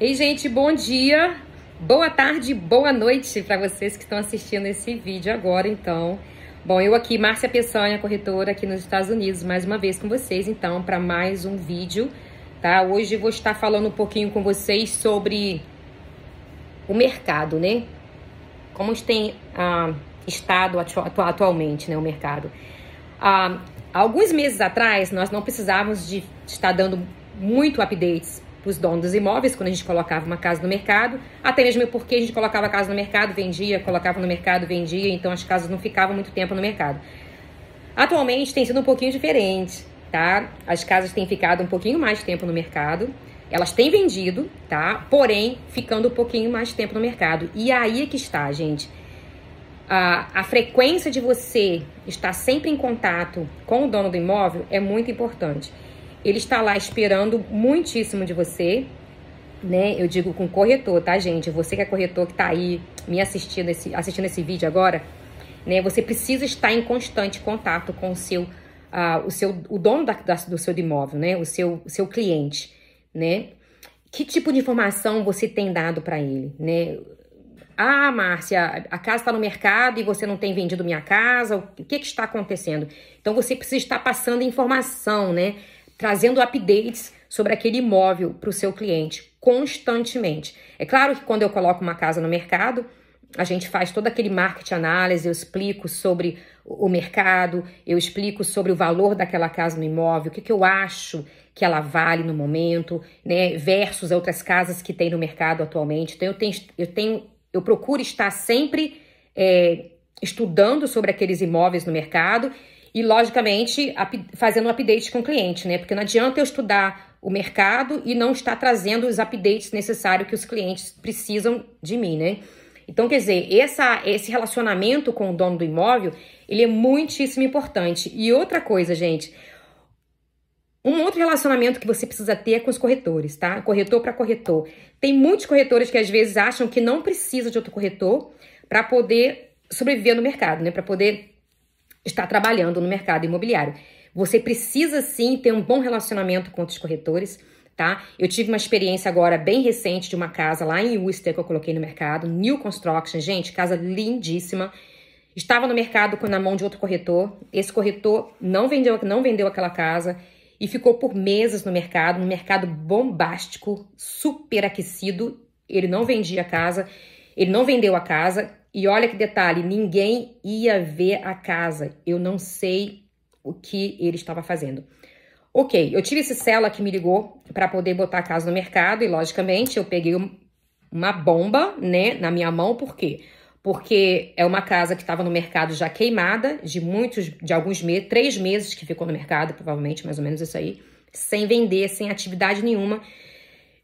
Ei, gente, bom dia, boa tarde, boa noite para vocês que estão assistindo esse vídeo agora, então. Bom, eu aqui, Márcia Peçanha, corretora aqui nos Estados Unidos, mais uma vez com vocês, então, para mais um vídeo, tá? Hoje vou estar falando um pouquinho com vocês sobre o mercado, né? Como tem ah, estado atualmente, né, o mercado. Ah, alguns meses atrás, nós não precisávamos de estar dando muito updates os donos dos imóveis quando a gente colocava uma casa no mercado, até mesmo porque a gente colocava a casa no mercado, vendia, colocava no mercado, vendia, então as casas não ficavam muito tempo no mercado. Atualmente tem sido um pouquinho diferente, tá? As casas têm ficado um pouquinho mais tempo no mercado. Elas têm vendido, tá? Porém, ficando um pouquinho mais tempo no mercado. E aí é que está, gente. A, a frequência de você estar sempre em contato com o dono do imóvel é muito importante. Ele está lá esperando muitíssimo de você, né? Eu digo com corretor, tá, gente? Você que é corretor que está aí me assistindo esse, assistindo esse vídeo agora, né? Você precisa estar em constante contato com o seu, uh, o seu, o dono da, da, do seu imóvel, né? O seu, o seu cliente, né? Que tipo de informação você tem dado para ele, né? Ah, Márcia, a casa está no mercado e você não tem vendido minha casa. O que, que está acontecendo? Então você precisa estar passando informação, né? trazendo updates sobre aquele imóvel para o seu cliente constantemente. É claro que quando eu coloco uma casa no mercado, a gente faz todo aquele market análise, eu explico sobre o mercado, eu explico sobre o valor daquela casa no imóvel, o que, que eu acho que ela vale no momento, né? Versus outras casas que tem no mercado atualmente. Então eu tenho, eu tenho, eu procuro estar sempre é, estudando sobre aqueles imóveis no mercado e, logicamente, fazendo um update com o cliente, né? Porque não adianta eu estudar o mercado e não estar trazendo os updates necessários que os clientes precisam de mim, né? Então, quer dizer, essa, esse relacionamento com o dono do imóvel, ele é muitíssimo importante. E outra coisa, gente, um outro relacionamento que você precisa ter é com os corretores, tá? Corretor para corretor. Tem muitos corretores que às vezes acham que não precisa de outro corretor para poder sobreviver no mercado, né? Para poder está trabalhando no mercado imobiliário. Você precisa sim ter um bom relacionamento com os corretores, tá? Eu tive uma experiência agora bem recente de uma casa lá em Worcester que eu coloquei no mercado, New Construction, gente, casa lindíssima. Estava no mercado na mão de outro corretor. Esse corretor não vendeu, não vendeu aquela casa e ficou por meses no mercado, um mercado bombástico, super aquecido. Ele não vendia a casa, ele não vendeu a casa e olha que detalhe, ninguém ia ver a casa. Eu não sei o que ele estava fazendo. Ok, eu tive esse cela que me ligou para poder botar a casa no mercado e, logicamente, eu peguei uma bomba, né, na minha mão, por quê? Porque é uma casa que estava no mercado já queimada, de muitos, de alguns meses, três meses que ficou no mercado, provavelmente, mais ou menos isso aí, sem vender, sem atividade nenhuma.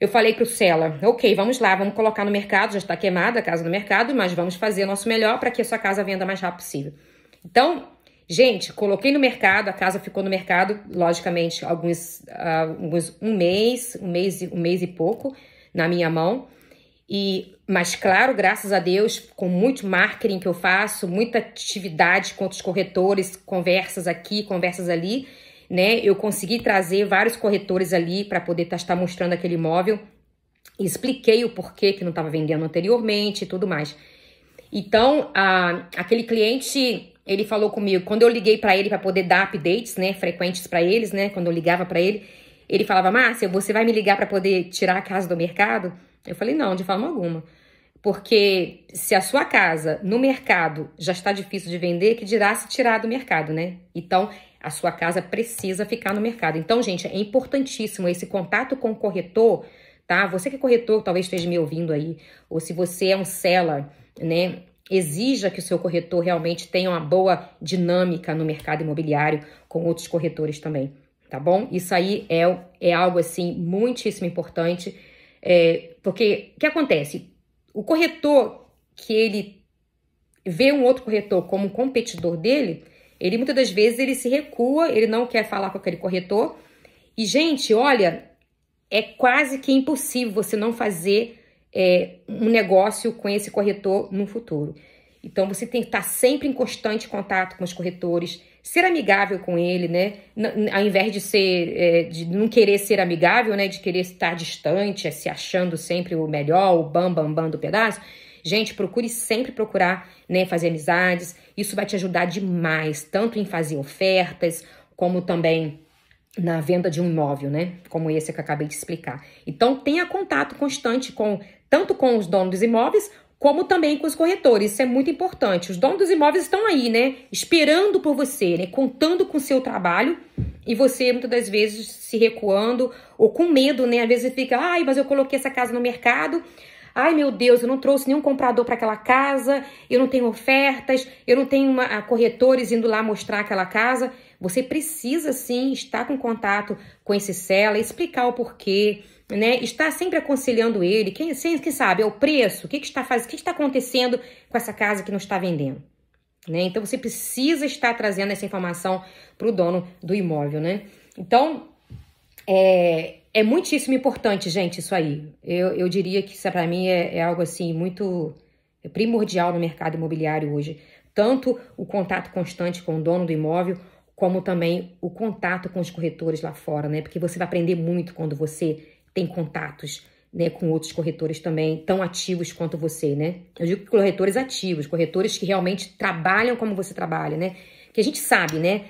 Eu falei para o Sela, ok, vamos lá, vamos colocar no mercado, já está queimada a casa no mercado, mas vamos fazer nosso melhor para que a sua casa venda mais rápido possível. Então, gente, coloquei no mercado, a casa ficou no mercado, logicamente, alguns, ah, alguns um mês, um mês, um mês e pouco na minha mão. E, mas claro, graças a Deus, com muito marketing que eu faço, muita atividade com os corretores, conversas aqui, conversas ali, né? Eu consegui trazer vários corretores ali para poder tá, estar mostrando aquele imóvel. Expliquei o porquê que não estava vendendo anteriormente e tudo mais. Então, a, aquele cliente, ele falou comigo, quando eu liguei para ele para poder dar updates, né, frequentes para eles, né, quando eu ligava para ele, ele falava: "Márcia, você vai me ligar para poder tirar a casa do mercado?" Eu falei: "Não, de forma alguma." Porque se a sua casa no mercado já está difícil de vender, que dirá se tirar do mercado, né? Então, a sua casa precisa ficar no mercado. Então, gente, é importantíssimo esse contato com o corretor, tá? Você que é corretor, talvez esteja me ouvindo aí, ou se você é um seller, né? Exija que o seu corretor realmente tenha uma boa dinâmica no mercado imobiliário com outros corretores também, tá bom? Isso aí é, é algo, assim, muitíssimo importante, é, porque o que acontece? O corretor que ele vê um outro corretor como um competidor dele, ele muitas das vezes ele se recua, ele não quer falar com aquele corretor. E gente, olha, é quase que impossível você não fazer é, um negócio com esse corretor no futuro. Então você tem que estar sempre em constante contato com os corretores, ser amigável com ele, né? ao invés de ser, é, de não querer ser amigável, né? De querer estar distante, é, se achando sempre o melhor, o bam bam bam do pedaço. Gente, procure sempre procurar, né? Fazer amizades. Isso vai te ajudar demais, tanto em fazer ofertas, como também na venda de um imóvel, né? Como esse que eu acabei de explicar. Então tenha contato constante com tanto com os donos dos imóveis como também com os corretores. Isso é muito importante. Os donos dos imóveis estão aí, né? Esperando por você, né? Contando com o seu trabalho e você muitas das vezes se recuando ou com medo, né? Às vezes você fica, ai, mas eu coloquei essa casa no mercado. Ai, meu Deus, eu não trouxe nenhum comprador para aquela casa, eu não tenho ofertas, eu não tenho uma, corretores indo lá mostrar aquela casa. Você precisa sim estar com contato com esse Sela, explicar o porquê, né? Estar sempre aconselhando ele. Quem, quem sabe é o preço, o que, que está fazendo, o que está acontecendo com essa casa que não está vendendo. Né? Então você precisa estar trazendo essa informação para o dono do imóvel, né? Então é, é muitíssimo importante, gente, isso aí. Eu, eu diria que isso para mim é, é, algo assim muito primordial no mercado imobiliário hoje. Tanto o contato constante com o dono do imóvel, como também o contato com os corretores lá fora, né? Porque você vai aprender muito quando você tem contatos né, com outros corretores também tão ativos quanto você, né? Eu digo corretores ativos, corretores que realmente trabalham como você trabalha, né? Que a gente sabe, né?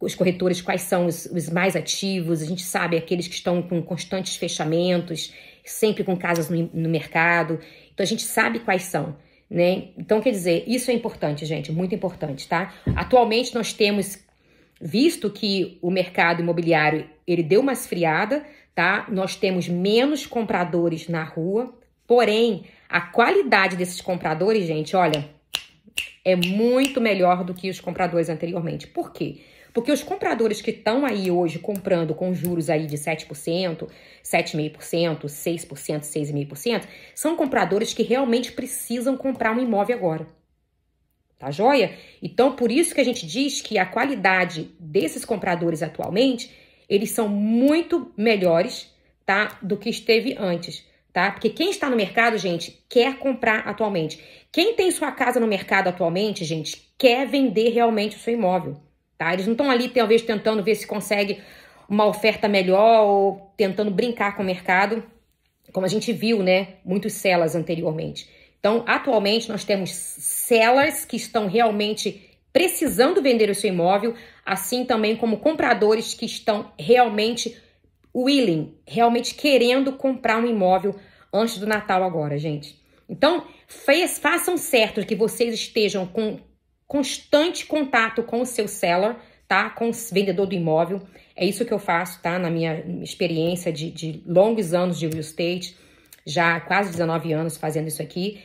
Os corretores quais são os, os mais ativos, a gente sabe aqueles que estão com constantes fechamentos, sempre com casas no, no mercado. Então a gente sabe quais são. Né? Então, quer dizer, isso é importante, gente, muito importante, tá? Atualmente nós temos visto que o mercado imobiliário ele deu uma esfriada, tá? Nós temos menos compradores na rua, porém a qualidade desses compradores, gente, olha, é muito melhor do que os compradores anteriormente. Por quê? Porque os compradores que estão aí hoje comprando com juros aí de 7%, 7,5%, 6%, 6,5%, são compradores que realmente precisam comprar um imóvel agora tá joia? Então, por isso que a gente diz que a qualidade desses compradores atualmente, eles são muito melhores, tá, do que esteve antes, tá? Porque quem está no mercado, gente, quer comprar atualmente. Quem tem sua casa no mercado atualmente, gente, quer vender realmente o seu imóvel, tá? Eles não estão ali, talvez, tentando ver se consegue uma oferta melhor ou tentando brincar com o mercado, como a gente viu, né, muitos celas anteriormente. Então, atualmente, nós temos sellers que estão realmente precisando vender o seu imóvel, assim também como compradores que estão realmente willing, realmente querendo comprar um imóvel antes do Natal agora, gente. Então, fez, façam certo que vocês estejam com constante contato com o seu seller, tá? Com o vendedor do imóvel. É isso que eu faço, tá? Na minha experiência de, de longos anos de real estate, já quase 19 anos fazendo isso aqui.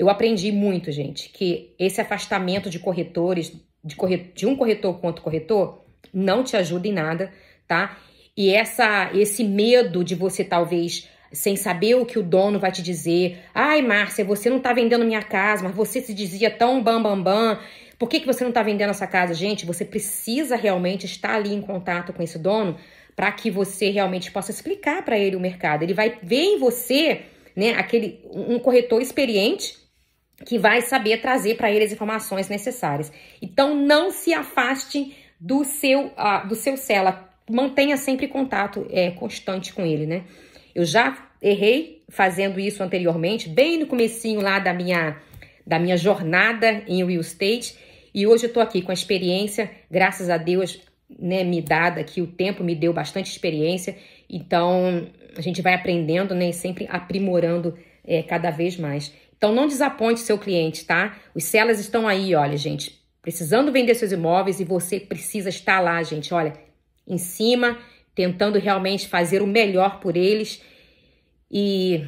Eu aprendi muito, gente, que esse afastamento de corretores, de, corretor, de um corretor com outro corretor, não te ajuda em nada, tá? E essa, esse medo de você talvez sem saber o que o dono vai te dizer. Ai, Márcia, você não tá vendendo minha casa, mas você se dizia tão bam bam bam. Por que, que você não tá vendendo essa casa, gente? Você precisa realmente estar ali em contato com esse dono para que você realmente possa explicar para ele o mercado. Ele vai ver em você, né, aquele um corretor experiente que vai saber trazer para eles informações necessárias. Então, não se afaste do seu, uh, do seu CELA. Mantenha sempre contato é, constante com ele, né? Eu já errei fazendo isso anteriormente, bem no comecinho lá da minha, da minha jornada em real estate. E hoje eu estou aqui com a experiência, graças a Deus, né, me dada que o tempo me deu bastante experiência. Então, a gente vai aprendendo, né, e sempre aprimorando é, cada vez mais. Então não desaponte seu cliente, tá? Os celas estão aí, olha, gente, precisando vender seus imóveis e você precisa estar lá, gente, olha, em cima, tentando realmente fazer o melhor por eles e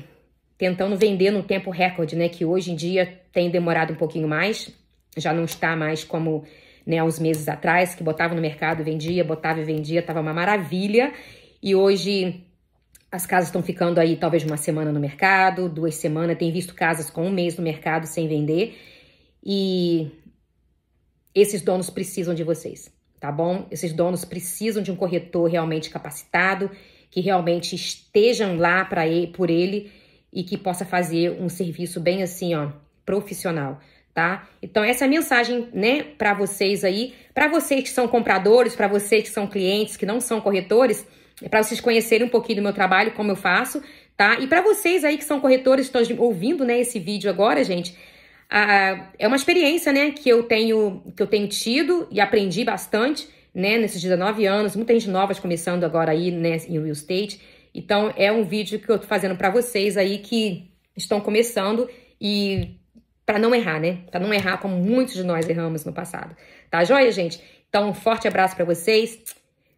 tentando vender no tempo recorde, né, que hoje em dia tem demorado um pouquinho mais, já não está mais como né, uns meses atrás, que botava no mercado, vendia, botava e vendia, tava uma maravilha. E hoje as casas estão ficando aí talvez uma semana no mercado, duas semanas. Tem visto casas com um mês no mercado sem vender. E esses donos precisam de vocês, tá bom? Esses donos precisam de um corretor realmente capacitado, que realmente estejam lá para ele, por ele e que possa fazer um serviço bem assim, ó, profissional, tá? Então essa é a mensagem, né, para vocês aí, para vocês que são compradores, para vocês que são clientes, que não são corretores, é para vocês conhecerem um pouquinho do meu trabalho, como eu faço, tá? E para vocês aí que são corretores, estão ouvindo, né, esse vídeo agora, gente, a, é uma experiência, né, que eu tenho que eu tenho tido e aprendi bastante, né, nesses 19 anos, muita gente nova começando agora aí, né, em real estate. Então, é um vídeo que eu tô fazendo para vocês aí que estão começando e para não errar, né? Para não errar como muitos de nós erramos no passado. Tá joia, gente? Então, um forte abraço para vocês.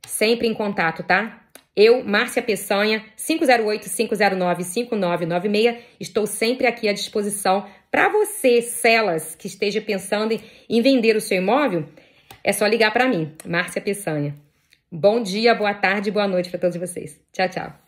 Sempre em contato, tá? Eu, Márcia Peçanha, 508-509-5996, estou sempre aqui à disposição para você, Celas, que esteja pensando em vender o seu imóvel. É só ligar para mim, Márcia Peçanha. Bom dia, boa tarde, boa noite para todos vocês. Tchau, tchau.